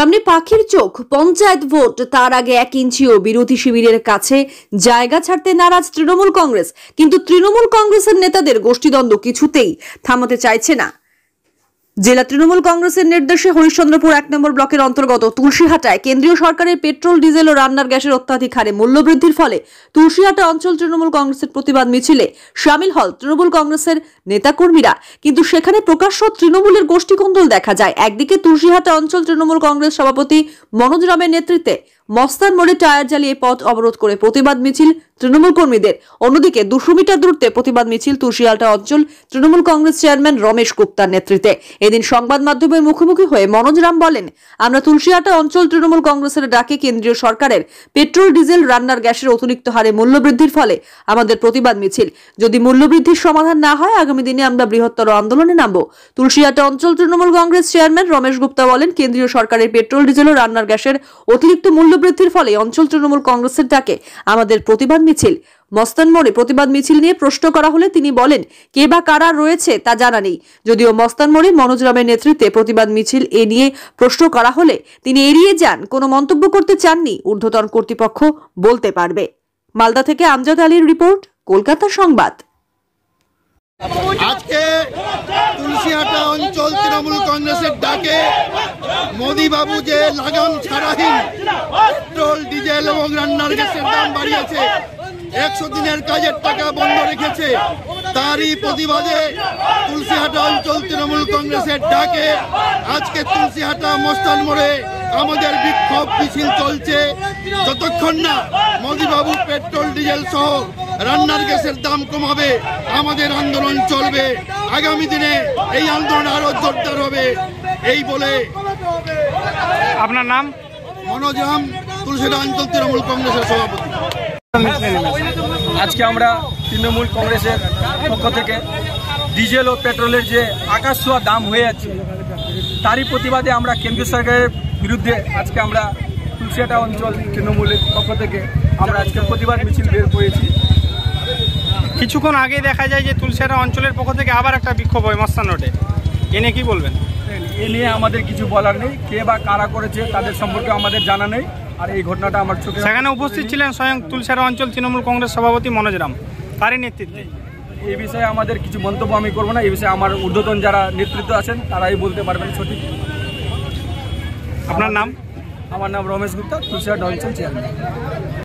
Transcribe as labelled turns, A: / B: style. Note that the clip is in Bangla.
A: সামনে পাখির চোখ পঞ্চায়েত ভোট তার আগে এক ইঞ্চিও বিরোধী শিবিরের কাছে জায়গা ছাড়তে নারাজ তৃণমূল কংগ্রেস কিন্তু তৃণমূল কংগ্রেসের নেতাদের গোষ্ঠীদ্বন্দ্ব কিছুতেই থামাতে চাইছে না জেলা তৃণমূল কংগ্রেসের নির্দেশে হরিশ্চন্দ্রপুর এক নম্বর ব্লকের অন্তর্গত তুলসীহাটায় কেন্দ্রীয় সরকারের পেট্রোল ডিজেল ও রান্নার গ্যাসের অত্যাধিক হারে মূল্যবৃদ্ধির ফলে তুলসীহাটা অঞ্চল তৃণমূল কংগ্রেসের প্রতিবাদ মিছিলে সামিল হল তৃণমূল কংগ্রেসের নেতাকর্মীরা কিন্তু সেখানে প্রকাশ্য তৃণমূলের গোষ্ঠীকন্দল দেখা যায় একদিকে তুলসীহাটা অঞ্চল তৃণমূল কংগ্রেস সভাপতি মনোজ রামের নেতৃত্বে মস্তান মোড়ে টায়ার জ্বালিয়ে পথ অবরোধ করে প্রতিবাদ মিছিল তৃণমূল কর্মীদের অন্যদিকে দুশো মিটার দূরত্বে প্রতিবাদ মিছিল তুষিয়ালটা অঞ্চল তৃণমূল কংগ্রেস চেয়ারম্যান রমেশ গুপ্তার নেতৃত্বে এদিন সংবাদ মাধ্যমের মুখোমুখি হয়ে মনোজ রাম বলেন আমরা তুলসিয়াটা অঞ্চল তৃণমূল কংগ্রেসের ডাকে কেন্দ্রীয় সরকারের পেট্রোল ডিজেল রান্নার গ্যাসের অতিরিক্ত হারে মূল্যবৃদ্ধির ফলে আমাদের প্রতিবাদ মিছিল যদি মূল্যবৃদ্ধির সমাধান না হয় আগামী দিনে আমরা বৃহত্তর আন্দোলনে নামব তুলসিয়াটা অঞ্চল তৃণমূল কংগ্রেস চেয়ারম্যান রমেশ গুপ্তা বলেন কেন্দ্রীয় সরকারের পেট্রোল ডিজেল ও রান্নার গ্যাসের অতিরিক্ত মূল্য বৃদ্ধির ফলে অঞ্চল তৃণমূল কংগ্রেসের ডাকে আমাদের প্রতিবাদ মিছিল মস্তান মোড়ে প্রতিবাদ মিছিল নিয়ে প্রশ্ন করা হলে তিনি বলেন কে বা কারা রয়েছে তা জানা নেই যদিও মস্তান মোড়ে মনোজ রামের নেতৃত্বে প্রতিবাদ মিছিল এ নিয়ে প্রশ্ন করা হলে তিনি এড়িয়ে যান কোনো মন্তব্য করতে চাননি ঊর্ধ্বতন কর্তৃপক্ষ বলতে পারবে মালদা থেকে আমজাদ আলীর রিপোর্ট কলকাতা সংবাদ
B: আজকে বসিহাটা অঞ্চল তৃণমূল কংগ্রেসের ডাকে মোদীবাবু যে লাগাম ছাড়াহীন পেট্রোল ডিজেল এবং রান্নার গ্যাসের দাম বাড়িয়েছে একশো দিনের কাজের টাকা বন্ধ রেখেছে তারই প্রতিবাদে তুলসীহাটা অঞ্চল তৃণমূল কংগ্রেসের ডাকে আজকে তুলসীহাটা মস্তান মোড়ে আমাদের বিক্ষোভ মিছিল চলছে যতক্ষণ না মোদীবাবু পেট্রোল ডিজেল সহ রান্নার গ্যাসের দাম কমাবে আমাদের আন্দোলন চলবে আগামী দিনে এই আন্দোলন আরো জোরদার হবে এই বলে আপনার নাম মনোজাম তুলসীরা অঞ্চল তৃণমূল কংগ্রেসের সভাপতি
C: আজকে আমরা তৃণমূল কংগ্রেসের পক্ষ থেকে ডিজেল ও পেট্রোলের যে আকাশ ছোঁয়া দাম হয়ে যাচ্ছে তারই প্রতিবাদে আমরা কেন্দ্রীয় সরকারের বিরুদ্ধে আজকে আমরা তুলসিয়াটা অঞ্চল তৃণমূলের পক্ষ থেকে আমরা আজকে প্রতিবাদ মিছিল বের করেছি কিছুক্ষণ আগে দেখা যায় যে তুলসেরা অঞ্চলের পক্ষ থেকে আবার একটা বিক্ষোভ হয় মস্তান রোডে এ নিয়ে কী বলবেন এ নিয়ে আমাদের কিছু বলার নেই কে বা কারা করেছে তাদের সম্পর্কে আমাদের জানা নেই আর এই ঘটনাটা আমার চোখে সেখানে উপস্থিত ছিলেন স্বয়ং তুলসেরা অঞ্চল তৃণমূল কংগ্রেস সভাপতি মনোজ রাম তারই নেতৃত্বে এই বিষয়ে আমাদের কিছু মন্তব্য আমি করবো না এই বিষয়ে আমার ঊর্ধ্বতন যারা নেতৃত্ব আছেন তারাই বলতে পারবেন সঠিক আপনার নাম আমার নাম রমেশ গুপ্তা তুষার
B: অঞ্চল চেয়ারম্যান